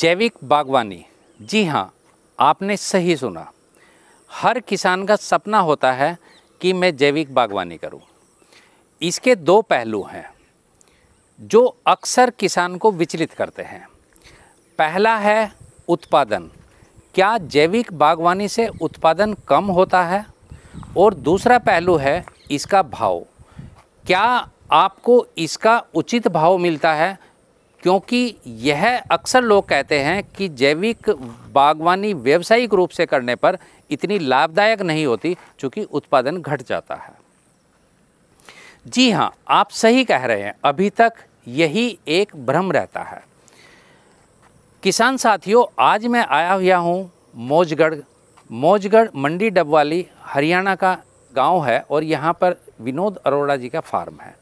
जैविक बागवानी जी हाँ आपने सही सुना हर किसान का सपना होता है कि मैं जैविक बागवानी करूं। इसके दो पहलू हैं जो अक्सर किसान को विचलित करते हैं पहला है उत्पादन क्या जैविक बागवानी से उत्पादन कम होता है और दूसरा पहलू है इसका भाव क्या आपको इसका उचित भाव मिलता है क्योंकि यह अक्सर लोग कहते हैं कि जैविक बागवानी व्यावसायिक रूप से करने पर इतनी लाभदायक नहीं होती चूँकि उत्पादन घट जाता है जी हाँ आप सही कह रहे हैं अभी तक यही एक भ्रम रहता है किसान साथियों आज मैं आया हुआ हूँ मौजगढ़ मौजगढ़ मंडी डबवाली हरियाणा का गांव है और यहाँ पर विनोद अरोड़ा जी का फार्म है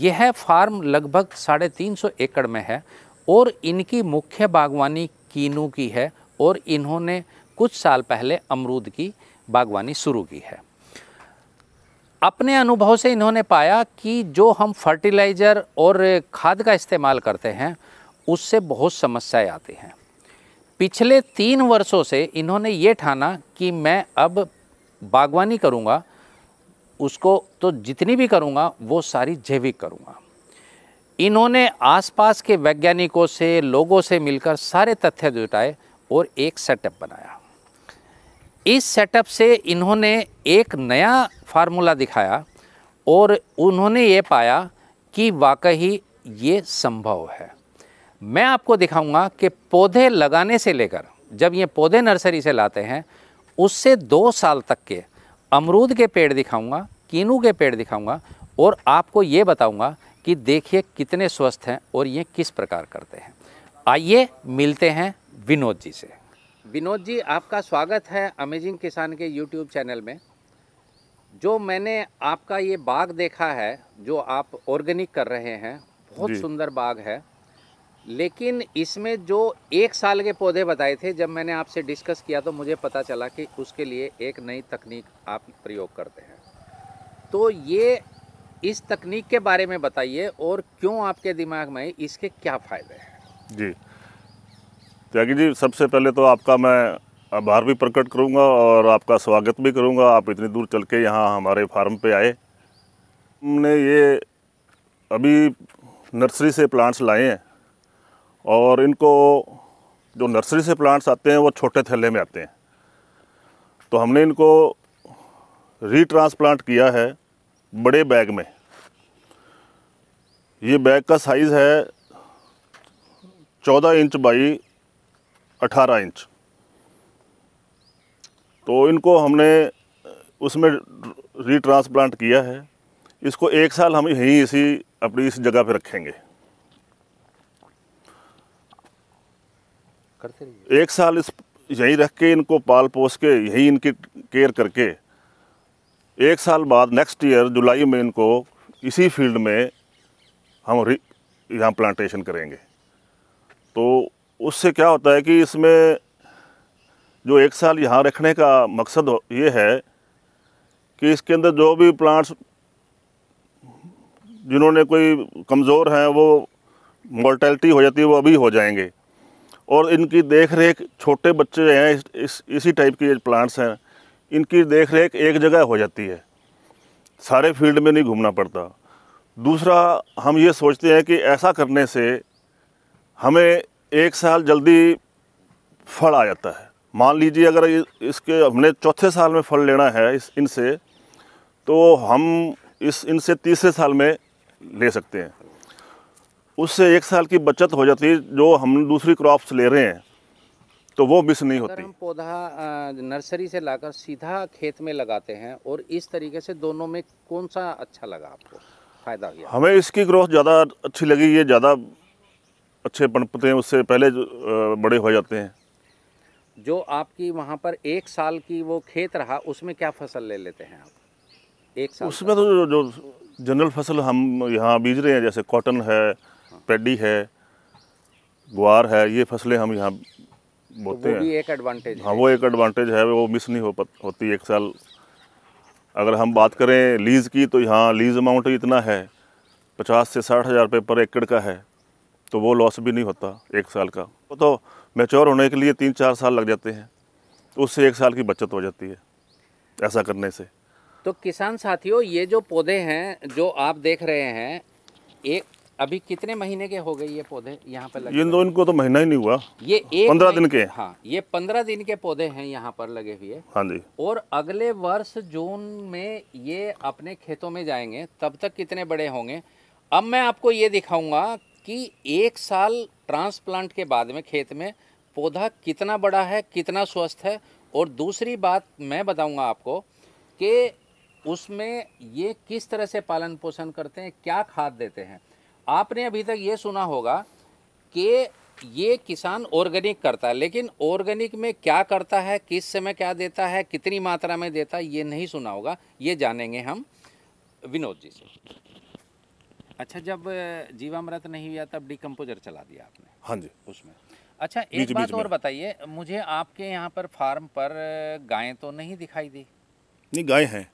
यह फार्म लगभग साढ़े तीन सौ एकड़ में है और इनकी मुख्य बागवानी कीनू की है और इन्होंने कुछ साल पहले अमरूद की बागवानी शुरू की है अपने अनुभव से इन्होंने पाया कि जो हम फर्टिलाइज़र और खाद का इस्तेमाल करते हैं उससे बहुत समस्याएं आती हैं पिछले तीन वर्षों से इन्होंने ये ठाना कि मैं अब बागवानी करूँगा उसको तो जितनी भी करूँगा वो सारी जैविक करूँगा इन्होंने आसपास के वैज्ञानिकों से लोगों से मिलकर सारे तथ्य जुटाए और एक सेटअप बनाया इस सेटअप से इन्होंने एक नया फार्मूला दिखाया और उन्होंने ये पाया कि वाकई ये संभव है मैं आपको दिखाऊंगा कि पौधे लगाने से लेकर जब ये पौधे नर्सरी से लाते हैं उससे दो साल तक के अमरूद के पेड़ दिखाऊंगा कीनू के पेड़ दिखाऊंगा और आपको ये बताऊंगा कि देखिए कितने स्वस्थ हैं और ये किस प्रकार करते हैं आइए मिलते हैं विनोद जी से विनोद जी आपका स्वागत है अमेजिंग किसान के यूट्यूब चैनल में जो मैंने आपका ये बाग देखा है जो आप ऑर्गेनिक कर रहे हैं बहुत सुंदर बाग है लेकिन इसमें जो एक साल के पौधे बताए थे जब मैंने आपसे डिस्कस किया तो मुझे पता चला कि उसके लिए एक नई तकनीक आप प्रयोग करते हैं तो ये इस तकनीक के बारे में बताइए और क्यों आपके दिमाग में इसके क्या फ़ायदे हैं जी त्यागी जी सबसे पहले तो आपका मैं आभार भी प्रकट करूंगा और आपका स्वागत भी करूंगा आप इतनी दूर चल के यहाँ हमारे फार्म पे आए हमने ये अभी नर्सरी से प्लांट्स लाए हैं और इनको जो नर्सरी से प्लांट्स आते हैं वो छोटे थैले में आते हैं तो हमने इनको रीट्रांसप्लांट किया है बड़े बैग में ये बैग का साइज़ है चौदह इंच बाई अठारह इंच तो इनको हमने उसमें रीट्रांसप्लांट किया है इसको एक साल हम यहीं इसी अपनी इस जगह पे रखेंगे करते रहिए एक साल इस यहीं रख के इनको पाल पोस के यहीं इनकी केयर करके एक साल बाद नेक्स्ट ईयर जुलाई में इनको इसी फील्ड में हम यहाँ प्लांटेशन करेंगे तो उससे क्या होता है कि इसमें जो एक साल यहाँ रखने का मकसद ये है कि इसके अंदर जो भी प्लांट्स जिन्होंने कोई कमज़ोर हैं वो मोर्टेलिटी हो जाती है वो अभी हो जाएंगे और इनकी देख रेख छोटे बच्चे हैं इस, इस इसी टाइप के प्लांट्स हैं इनकी देख रेख एक जगह हो जाती है सारे फील्ड में नहीं घूमना पड़ता दूसरा हम ये सोचते हैं कि ऐसा करने से हमें एक साल जल्दी फल आ जाता है मान लीजिए अगर इसके हमने चौथे साल में फल लेना है इस इनसे तो हम इस इनसे तीसरे साल में ले सकते हैं उससे एक साल की बचत हो जाती है जो हम दूसरी क्रॉप्स ले रहे हैं तो वो मिस नहीं होती हम पौधा नर्सरी से लाकर सीधा खेत में लगाते हैं और इस तरीके से दोनों में कौन सा अच्छा लगा आपको फायदा हुआ हमें इसकी ग्रोथ ज़्यादा अच्छी लगी ये ज़्यादा अच्छे पनपते हैं उससे पहले बड़े हो जाते हैं जो आपकी वहाँ पर एक साल की वो खेत रहा उसमें क्या फसल ले लेते हैं आप एक साल उसमें तो जो, जो जनरल फसल हम यहाँ बीज रहे हैं जैसे कॉटन है पैडी है ग्वार है ये फसलें हम यहाँ बोते तो हैं एक एडवांटेज हाँ वो एक एडवांटेज है वो मिस नहीं हो पत, होती एक साल अगर हम बात करें लीज़ की तो यहाँ लीज़ अमाउंट इतना है पचास से साठ हज़ार रुपये पर एकड़ का है तो वो लॉस भी नहीं होता एक साल का वो तो मेच्योर होने के लिए तीन चार साल लग जाते हैं उससे एक साल की बचत हो जाती है ऐसा करने से तो किसान साथियों ये जो पौधे हैं जो आप देख रहे हैं एक अभी कितने महीने के हो गए ये पौधे यहाँ पर लगे ये दो इनको तो महीना ही नहीं हुआ ये एक पंद्रह दिन के हाँ ये पंद्रह दिन के पौधे हैं यहाँ पर लगे हुए हाँ जी और अगले वर्ष जून में ये अपने खेतों में जाएंगे तब तक कितने बड़े होंगे अब मैं आपको ये दिखाऊंगा कि एक साल ट्रांसप्लांट के बाद में खेत में पौधा कितना बड़ा है कितना स्वस्थ है और दूसरी बात मैं बताऊंगा आपको कि उसमें ये किस तरह से पालन पोषण करते हैं क्या खाद देते हैं आपने अभी तक ये सुना होगा कि ये किसान ऑर्गेनिक करता है लेकिन ऑर्गेनिक में क्या करता है किस समय क्या देता है कितनी मात्रा में देता है ये नहीं सुना होगा ये जानेंगे हम विनोद जी से अच्छा जब जीवामृत नहीं हुआ तब डिकम्पोजर चला दिया आपने हाँ जी उसमें अच्छा एक बात और बताइए मुझे आपके यहाँ पर फार्म पर गायें तो नहीं दिखाई दी नहीं गाय हैं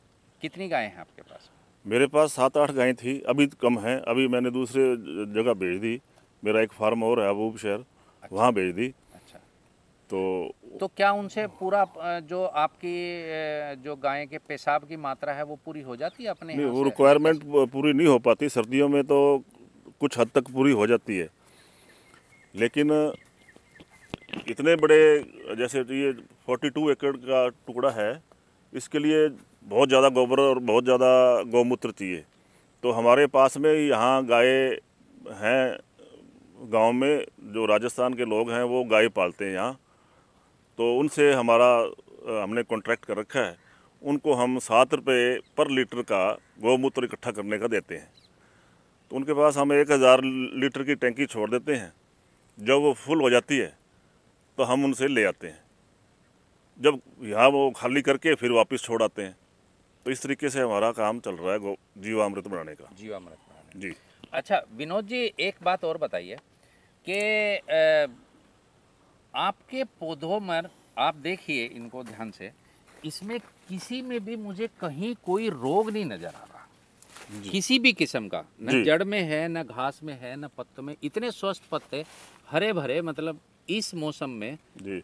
कितनी गायें हैं आपके पास मेरे पास सात आठ गायें थी अभी कम है अभी मैंने दूसरे जगह भेज दी मेरा एक फार्म और है अबूब शहर अच्छा। वहाँ भेज दी अच्छा तो तो क्या उनसे पूरा जो आपकी जो गाय के पेशाब की मात्रा है वो पूरी हो जाती है अपने नहीं वो रिक्वायरमेंट पूरी नहीं हो पाती सर्दियों में तो कुछ हद तक पूरी हो जाती है लेकिन इतने बड़े जैसे ये 42 एकड़ का टुकड़ा है इसके लिए बहुत ज़्यादा गोबर और बहुत ज़्यादा गौमूत्र चाहिए तो हमारे पास में यहाँ गाय हैं गांव में जो राजस्थान के लोग हैं वो गाय पालते हैं यहाँ तो उनसे हमारा हमने कॉन्ट्रैक्ट कर रखा है उनको हम सात रुपये पर लीटर का गौमूत्र इकट्ठा करने का देते हैं तो उनके पास हम एक हज़ार लीटर की टैंकी छोड़ देते हैं जब वो फुल हो जाती है तो हम उनसे ले आते हैं जब यहाँ वो खाली करके फिर वापस छोड़ आते हैं तो इस तरीके से हमारा काम चल रहा है जीवामृत बनाने का जीवामृत बनाने जी अच्छा विनोद जी एक बात और बताइए कि आपके पौधों में आप देखिए इनको ध्यान से इसमें किसी में भी मुझे कहीं कोई रोग नहीं नज़र आ रहा किसी भी किस्म का न जड़ में है न घास में है न पत्तों में इतने स्वस्थ पत्ते हरे भरे मतलब इस मौसम में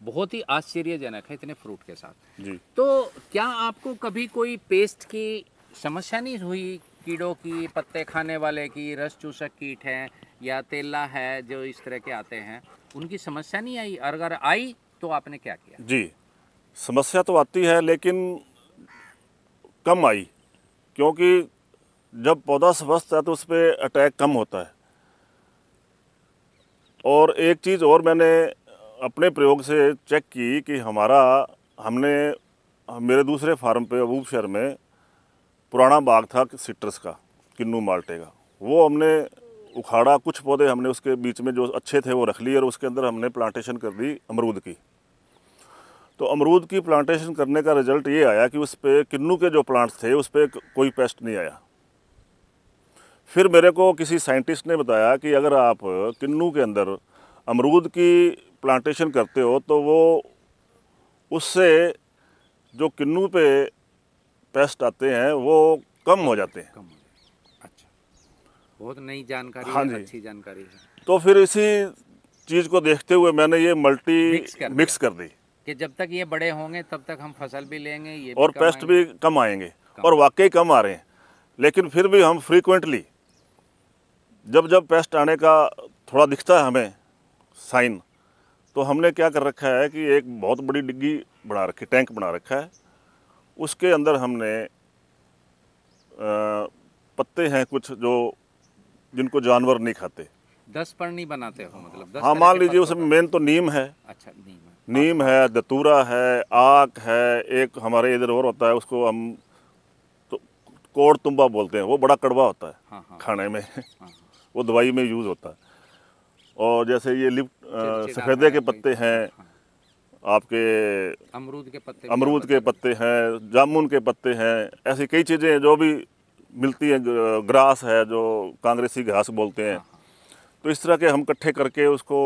बहुत ही आश्चर्यजनक है इतने फ्रूट के साथ जी। तो क्या आपको कभी कोई पेस्ट की समस्या नहीं हुई कीड़ों की पत्ते खाने वाले की रस चूसक कीट है या तेला है जो इस तरह के आते हैं उनकी समस्या नहीं आई और अगर आई तो आपने क्या किया जी समस्या तो आती है लेकिन कम आई क्योंकि जब पौधा स्वस्थ है तो उस पर अटैक कम होता है और एक चीज़ और मैंने अपने प्रयोग से चेक की कि हमारा हमने मेरे दूसरे फार्म पे अबूब शहर में पुराना बाग था सिट्रस का किन्नू माल्टे का वो हमने उखाड़ा कुछ पौधे हमने उसके बीच में जो अच्छे थे वो रख लिए और उसके अंदर हमने प्लांटेशन कर दी अमरूद की तो अमरूद की प्लांटेशन करने का रिजल्ट ये आया कि उस पर किन्नू के जो प्लांट्स थे उस पर कोई पेस्ट नहीं आया फिर मेरे को किसी साइंटिस्ट ने बताया कि अगर आप किन्नू के अंदर अमरूद की प्लांटेशन करते हो तो वो उससे जो किन्नू पे पेस्ट आते हैं वो कम हो जाते हैं कम अच्छा बहुत नई जानकारी हाँ जी अच्छी जानकारी है तो फिर इसी चीज़ को देखते हुए मैंने ये मल्टी मिक्स कर, मिक्स कर दी कि जब तक ये बड़े होंगे तब तक हम फसल भी लेंगे ये और पेस्ट भी कम आएंगे कम। और वाकई कम आ रहे हैं लेकिन फिर भी हम फ्रीक्वेंटली जब जब पेस्ट आने का थोड़ा दिखता है हमें साइन तो हमने क्या कर रखा है कि एक बहुत बड़ी डिग्गी बना रखी टैंक बना रखा है उसके अंदर हमने आ, पत्ते हैं कुछ जो जिनको जानवर नहीं खाते दस नहीं बनाते हो मतलब दस हाँ मान लीजिए उसमें मेन तो नीम है अच्छा नीम है नीम है दतूरा है आक है एक हमारे इधर और होता है उसको हम तो कोड़ तुम्बा बोलते हैं वो बड़ा कड़वा होता है हाँ, हाँ, खाने में हाँ, हाँ। वो दवाई में यूज़ होता है और जैसे ये लिप सफ़ेदे के पत्ते हैं हाँ। आपके अमरूद के पत्ते अमरूद के पत्ते हैं जामुन के पत्ते हैं ऐसी कई चीज़ें हैं जो भी मिलती हैं ग्रास है जो कांग्रेसी घास बोलते हैं हाँ, हाँ। तो इस तरह के हम इकट्ठे करके उसको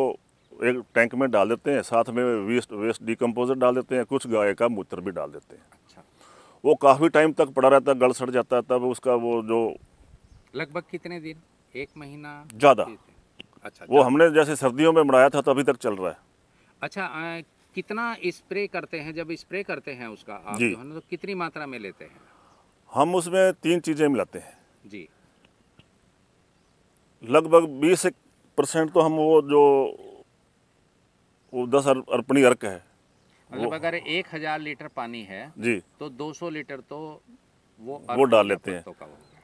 एक टैंक में डाल देते हैं साथ में वेस्ट वेस्ट डिकम्पोजर डाल देते हैं कुछ गाय का मूत्र भी डाल देते हैं अच्छा वो काफ़ी टाइम तक पड़ा रहता है गल सड़ जाता है तब उसका वो जो लगभग कितने दिन एक महीना ज़्यादा अच्छा वो हमने जैसे सर्दियों में मनाया था तो अभी तक चल रहा है अच्छा आ, कितना स्प्रे करते हैं जब स्प्रे करते हैं उसका आप जी तो कितनी मात्रा में लेते हैं हम उसमें तीन चीज़ें मिलाते हैं जी लगभग बीस परसेंट तो हम वो जो वो दस अर्पणी अर्क है मतलब अगर एक हजार लीटर पानी है जी तो दो सौ लीटर तो वो वो डाल लेते हैं तो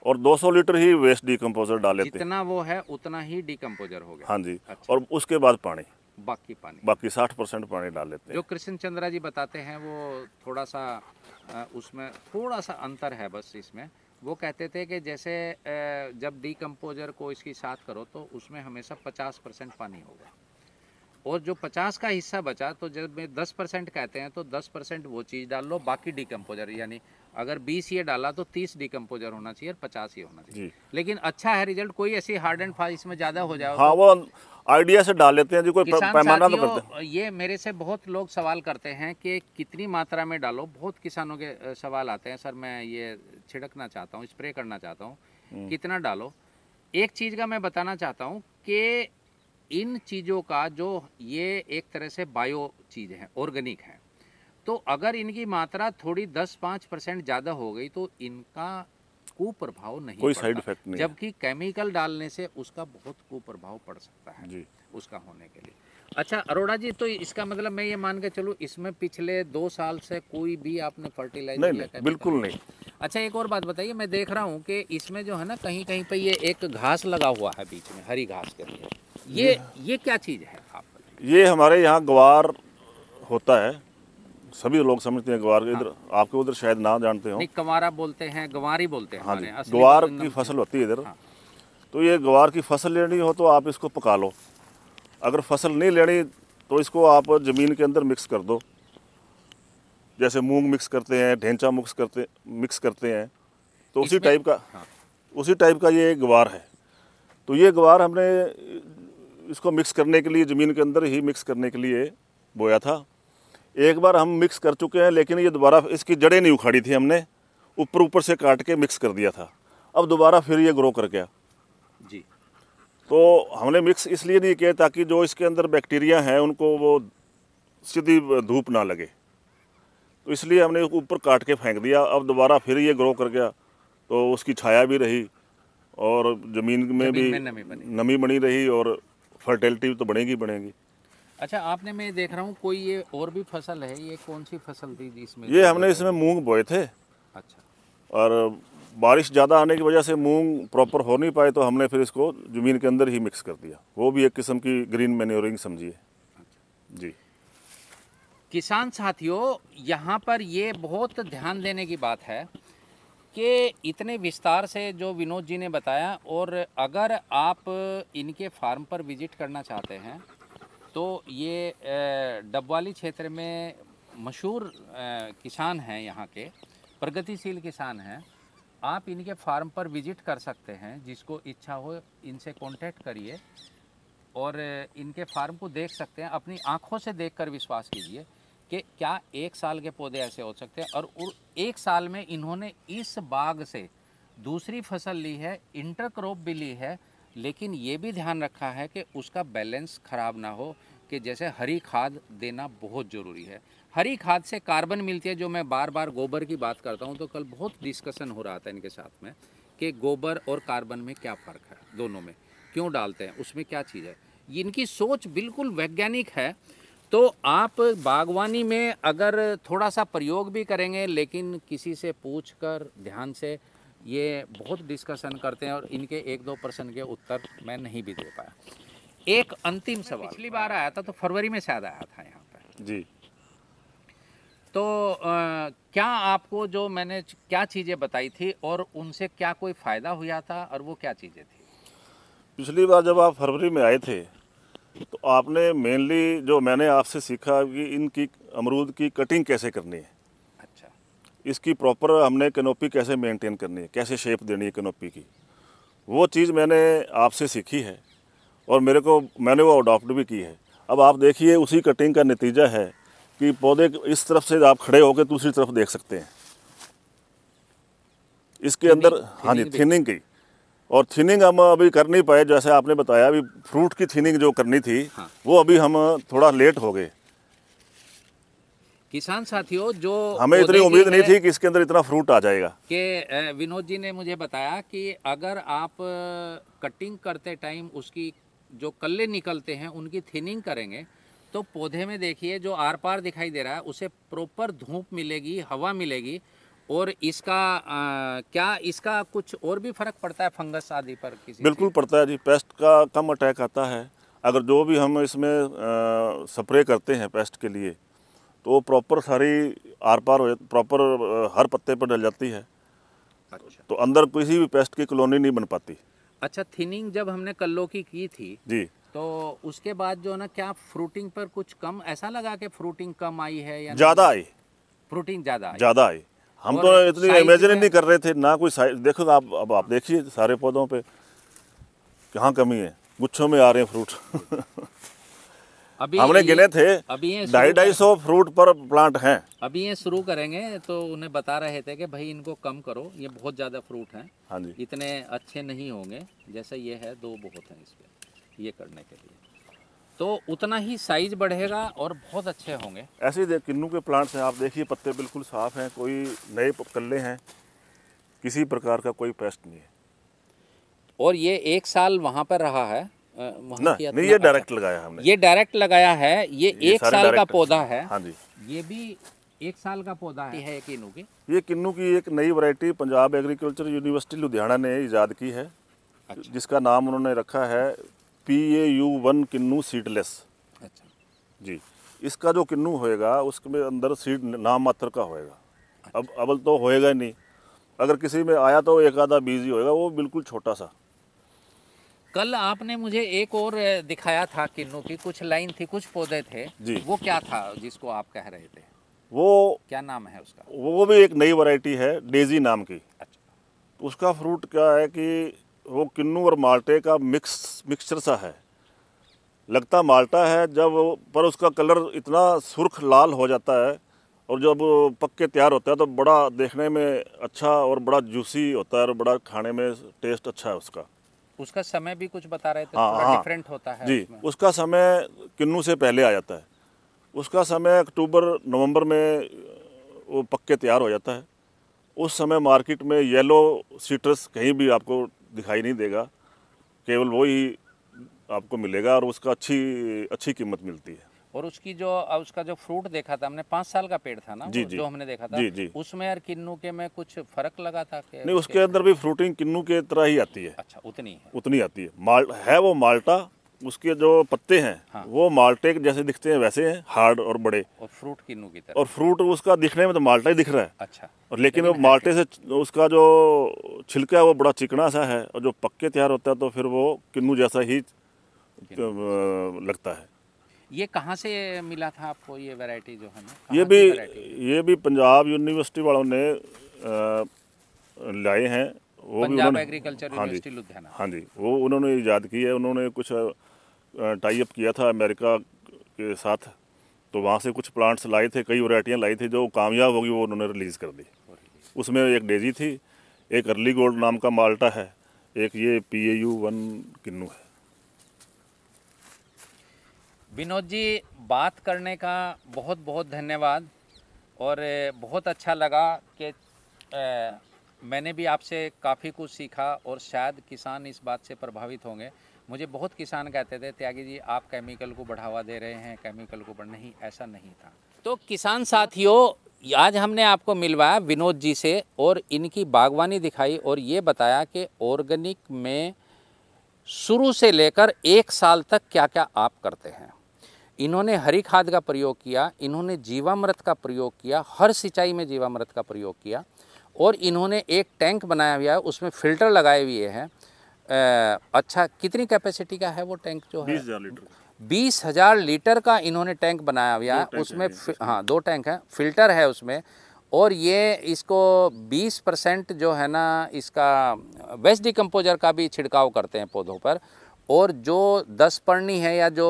और 200 लीटर ही वेस्ट डिकम्पोजर डाल लेते जितना वो है उतना ही डिकम्पोजर हो गया हाँ जी अच्छा। और उसके बाद पानी बाकी पानी बाकी 60 परसेंट पानी डाल लेते हैं जो कृष्ण चंद्रा जी बताते हैं वो थोड़ा सा उसमें थोड़ा सा अंतर है बस इसमें वो कहते थे कि जैसे जब डिकम्पोजर को इसकी साथ करो तो उसमें हमेशा पचास पानी होगा और जो 50 का हिस्सा बचा तो जब मैं 10 परसेंट कहते हैं तो 10 परसेंट वो चीज़ डाल लो बाकी डिकम्पोजर यानी अगर बीस ये डाला तो तीस डिकम्पोजर होना चाहिए और पचास ये होना चाहिए लेकिन अच्छा है रिजल्ट कोई ऐसी हार्ड एंड फास्ट इसमें ज्यादा हो जाए हाँ तो वो आइडिया से डाल लेते हैं जो कोई पैमाना तो करते ये मेरे से बहुत लोग सवाल करते हैं कि कितनी मात्रा में डालो बहुत किसानों के सवाल आते हैं सर मैं ये छिड़कना चाहता हूँ स्प्रे करना चाहता हूँ हम्म। कितना डालो एक चीज़ का मैं बताना चाहता हूँ कि इन चीज़ों का जो ये एक तरह से बायो चीज़ है ऑर्गेनिक है तो अगर इनकी मात्रा थोड़ी दस पाँच परसेंट ज़्यादा हो गई तो इनका कुप्रभाव नहीं कोई साइड इफेक्ट नहीं जबकि केमिकल डालने से उसका बहुत कुप्रभाव पड़ सकता है जी उसका होने के लिए अच्छा अरोड़ा जी तो इसका मतलब मैं ये मान के चलूँ इसमें पिछले दो साल से कोई भी आपने फर्टिलाइजर नहीं, नहीं बिल्कुल नहीं अच्छा एक और बात बताइए मैं देख रहा हूँ कि इसमें जो है ना कहीं कहीं पर ये एक घास लगा हुआ है बीच में हरी घास के लिए ये ये क्या चीज़ है आप ये हमारे यहाँ ग्वार होता है सभी लोग समझते हैं ग्वार हाँ। इधर आपके उधर शायद ना जानते हो कमारा बोलते हैं गंवारी बोलते हैं हाँ जी ग्वार तो की फसल होती है इधर हाँ। तो ये ग्वार की फसल लेनी हो तो आप इसको पका लो अगर फसल नहीं लेनी तो इसको आप ज़मीन के अंदर मिक्स कर दो जैसे मूंग मिक्स करते हैं ढेंचा मिक्स करते मिक्स करते हैं तो उसी टाइप का हाँ। उसी टाइप का ये ग्वार है तो ये ग्वार हमने इसको मिक्स करने के लिए ज़मीन के अंदर ही मिक्स करने के लिए बोया था एक बार हम मिक्स कर चुके हैं लेकिन ये दोबारा इसकी जड़ें नहीं उखाड़ी थी हमने ऊपर ऊपर से काट के मिक्स कर दिया था अब दोबारा फिर ये ग्रो कर गया जी तो हमने मिक्स इसलिए नहीं किया ताकि जो इसके अंदर बैक्टीरिया हैं उनको वो सीधी धूप ना लगे तो इसलिए हमने ऊपर काट के फेंक दिया अब दोबारा फिर ये ग्रो कर गया तो उसकी छाया भी रही और ज़मीन में भी में नमी, बनी। नमी बनी रही और फर्टिलिटी तो बढ़ेगी बढ़ेगी अच्छा आपने मैं देख रहा हूँ कोई ये और भी फसल है ये कौन सी फसल थी इसमें ये हमने इसमें मूंग बोए थे अच्छा और बारिश ज़्यादा आने की वजह से मूंग प्रॉपर हो नहीं पाए तो हमने फिर इसको ज़मीन के अंदर ही मिक्स कर दिया वो भी एक किस्म की ग्रीन मैन्योरिंग समझिए अच्छा। जी किसान साथियों यहाँ पर ये बहुत ध्यान देने की बात है कि इतने विस्तार से जो विनोद जी ने बताया और अगर आप इनके फार्म पर विज़िट करना चाहते हैं तो ये डबवाली क्षेत्र में मशहूर किसान हैं यहाँ के प्रगतिशील किसान हैं आप इनके फार्म पर विजिट कर सकते हैं जिसको इच्छा हो इनसे कांटेक्ट करिए और इनके फार्म को देख सकते हैं अपनी आँखों से देखकर विश्वास कीजिए कि क्या एक साल के पौधे ऐसे हो सकते हैं और एक साल में इन्होंने इस बाग से दूसरी फसल ली है इंटरक्रॉप भी ली है लेकिन ये भी ध्यान रखा है कि उसका बैलेंस ख़राब ना हो कि जैसे हरी खाद देना बहुत ज़रूरी है हरी खाद से कार्बन मिलती है जो मैं बार बार गोबर की बात करता हूँ तो कल बहुत डिस्कशन हो रहा था इनके साथ में कि गोबर और कार्बन में क्या फ़र्क है दोनों में क्यों डालते हैं उसमें क्या चीज़ है इनकी सोच बिल्कुल वैज्ञानिक है तो आप बागवानी में अगर थोड़ा सा प्रयोग भी करेंगे लेकिन किसी से पूछ कर ध्यान से ये बहुत डिस्कशन करते हैं और इनके एक दो प्रश्न के उत्तर मैं नहीं भी दे पाया एक अंतिम सवाल पिछली बार आया था तो फरवरी में शायद आया था यहाँ पर जी तो आ, क्या आपको जो मैंने क्या चीज़ें बताई थी और उनसे क्या कोई फ़ायदा हुआ था और वो क्या चीज़ें थी पिछली बार जब आप फरवरी में आए थे तो आपने मेनली जो मैंने आपसे सीखा कि इनकी अमरूद की कटिंग कैसे करनी है इसकी प्रॉपर हमने कैनोपी कैसे मेंटेन करनी है कैसे शेप देनी है कैनोपी की वो चीज़ मैंने आपसे सीखी है और मेरे को मैंने वो अडॉप्ट भी की है अब आप देखिए उसी कटिंग का नतीजा है कि पौधे इस तरफ से आप खड़े होकर दूसरी तरफ देख सकते हैं इसके अंदर हाँ जी थिनिंग की और थिनिंग हम अभी कर नहीं पाए जैसे आपने बताया अभी फ्रूट की थिनिंग जो करनी थी हाँ। वो अभी हम थोड़ा लेट हो गए किसान साथियों जो हमें इतनी उम्मीद नहीं थी कि इसके अंदर इतना फ्रूट आ जाएगा कि विनोद जी ने मुझे बताया कि अगर आप कटिंग करते टाइम उसकी जो कल्ले निकलते हैं उनकी थिनिंग करेंगे तो पौधे में देखिए जो आर पार दिखाई दे रहा है उसे प्रॉपर धूप मिलेगी हवा मिलेगी और इसका आ, क्या इसका कुछ और भी फर्क पड़ता है फंगस आदि पर किसी बिल्कुल पड़ता है जी पेस्ट का कम अटैक आता है अगर जो भी हम इसमें स्प्रे करते हैं पेस्ट के लिए तो वो प्रॉपर सारी आर पार हो प्रॉपर हर पत्ते पर डल जाती है अच्छा तो अंदर किसी भी पेस्ट की कॉलोनी नहीं बन पाती अच्छा थिनिंग जब हमने कल्लो की की थी जी तो उसके बाद जो ना क्या फ्रूटिंग पर कुछ कम ऐसा लगा कि फ्रूटिंग कम आई है या ज़्यादा आई फ्रूटिंग ज़्यादा ज़्यादा आई हम तो इतनी इमेजिन नहीं कर रहे थे ना कोई साइज देखो आप अब आप देखिए सारे पौधों पे कहाँ कमी है गुच्छों में आ रहे हैं फ्रूट अभी हमने गिने थे अभी ढाई ढाई सौ फ्रूट पर प्लांट हैं अभी ये शुरू करेंगे तो उन्हें बता रहे थे कि भाई इनको कम करो ये बहुत ज़्यादा फ्रूट हैं हाँ जी इतने अच्छे नहीं होंगे जैसे ये है दो बहुत हैं इस पर ये करने के लिए तो उतना ही साइज बढ़ेगा और बहुत अच्छे होंगे ऐसे ही किन्नू के प्लांट्स हैं आप देखिए पत्ते बिल्कुल साफ हैं कोई नए कल्ले हैं किसी प्रकार का कोई पेस्ट नहीं है और ये एक साल वहाँ पर रहा है वहाँ ये डायरेक्ट अच्छा। लगाया हमने ये डायरेक्ट लगाया है ये, ये एक साल का पौधा है हाँ जी ये भी एक साल का पौधा है, ये किन्नू की ये किन्नू की एक नई variety Punjab agriculture university Ludhiana ने ईजाद की है अच्छा। जिसका नाम उन्होंने रखा है P A U one kinnow seedless अच्छा जी इसका जो किन्नू होएगा उसमें अंदर सीड नाम मात्र का होएगा अच्छा। अब अबल तो होएगा ही नहीं अगर किसी में आया तो एक आधा बीज ही होएगा वो बिल्कुल छोटा सा कल आपने मुझे एक और दिखाया था किन्नू की कुछ लाइन थी कुछ पौधे थे जी वो क्या था जिसको आप कह रहे थे वो क्या नाम है उसका वो भी एक नई वैरायटी है डेजी नाम की अच्छा उसका फ्रूट क्या है कि वो किन्नू और माल्टे का मिक्स मिक्सचर सा है लगता माल्टा है जब पर उसका कलर इतना सुर्ख लाल हो जाता है और जब पक के तैयार होता है तो बड़ा देखने में अच्छा और बड़ा जूसी होता है और बड़ा खाने में टेस्ट अच्छा है उसका उसका समय भी कुछ बता रहे थे हाँ हाँ डिफरेंट होता है जी उसका समय किन्नू से पहले आ जाता है उसका समय अक्टूबर नवंबर में वो पक्के तैयार हो जाता है उस समय मार्केट में येलो सीट्रस कहीं भी आपको दिखाई नहीं देगा केवल वो ही आपको मिलेगा और उसका अच्छी अच्छी कीमत मिलती है और उसकी जो उसका जो फ्रूट देखा था हमने पांच साल का पेड़ था ना जी, जी, जो हमने देखा था जी, जी. उसमें यार किन्नू के में कुछ फर्क लगा था के, नहीं उसके अंदर भी फ्रूटिंग किन्नू के तरह ही आती है अच्छा उतनी है। उतनी आती है माल है वो माल्टा उसके जो पत्ते हैं हाँ। वो माल्टे के जैसे दिखते हैं वैसे हैं हार्ड और बड़े और फ्रूट किन्नू की तरह और फ्रूट उसका दिखने में तो माल्टा ही दिख रहा है अच्छा और लेकिन वो माल्टे से उसका जो छिलका है वो बड़ा चिकना सा है और जो पक्के तैयार होता है तो फिर वो किन्नू जैसा ही तो, लगता है ये कहाँ से मिला था आपको ये वैरायटी जो है ना ये भी ये भी पंजाब यूनिवर्सिटी वालों ने लाए हैं वो पंजाब भी एग्रीकल्चर हाँ जी लुधियाना हाँ जी वो उन्होंने ईजाद की है उन्होंने कुछ टाइप किया था अमेरिका के साथ तो वहाँ से कुछ प्लांट्स लाए थे कई वैरायटियाँ लाई थी जो कामयाब होगी वो उन्होंने रिलीज़ कर दी उसमें एक डेजी थी एक अर्ली गोल्ड नाम का माल्टा है एक ये P A U one kinnow है विनोद जी बात करने का बहुत बहुत धन्यवाद और बहुत अच्छा लगा कि मैंने भी आपसे काफ़ी कुछ सीखा और शायद किसान इस बात से प्रभावित होंगे मुझे बहुत किसान कहते थे त्यागी जी आप केमिकल को बढ़ावा दे रहे हैं केमिकल को बढ़ नहीं ऐसा नहीं था तो किसान साथियों आज हमने आपको मिलवाया विनोद जी से और इनकी बागवानी दिखाई और ये बताया कि ऑर्गेनिक में शुरू से लेकर एक साल तक क्या क्या आप करते हैं इन्होंने हरी खाद का प्रयोग किया इन्होंने जीवामृत का प्रयोग किया हर सिंचाई में जीवामृत का प्रयोग किया और इन्होंने एक टैंक बनाया हुआ है उसमें फिल्टर लगाए हुए हैं अच्छा कितनी कैपेसिटी का है वो टैंक जो है बीस हज़ार लीटर का इन्होंने टैंक बनाया हुआ है उसमें हाँ दो टैंक हैं फिल्टर है उसमें और ये इसको 20 परसेंट जो है ना इसका वेस्ट डिकम्पोजर का भी छिड़काव करते हैं पौधों पर और जो दस पर्णी है या जो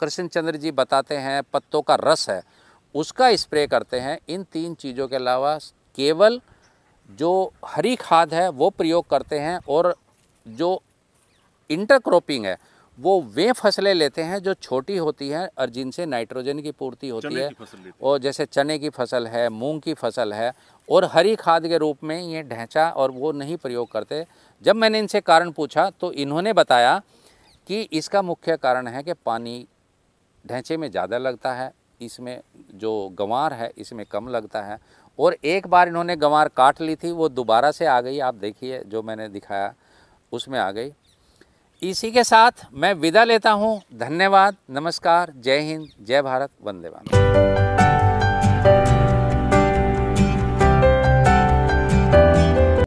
कृष्ण चंद्र जी बताते हैं पत्तों का रस है उसका स्प्रे करते हैं इन तीन चीज़ों के अलावा केवल जो हरी खाद है वो प्रयोग करते हैं और जो इंटरक्रॉपिंग है वो वे फसलें लेते हैं जो छोटी होती हैं और जिनसे नाइट्रोजन की पूर्ति होती है और जैसे चने की फसल है मूंग की फसल है और हरी खाद के रूप में ये ढेंचा और वो नहीं प्रयोग करते जब मैंने इनसे कारण पूछा तो इन्होंने बताया कि इसका मुख्य कारण है कि पानी ढेंचे में ज़्यादा लगता है इसमें जो गंवार है इसमें कम लगता है और एक बार इन्होंने गंवार काट ली थी वो दोबारा से आ गई आप देखिए जो मैंने दिखाया उसमें आ गई इसी के साथ मैं विदा लेता हूँ धन्यवाद नमस्कार जय हिंद जय भारत वंदे मातरम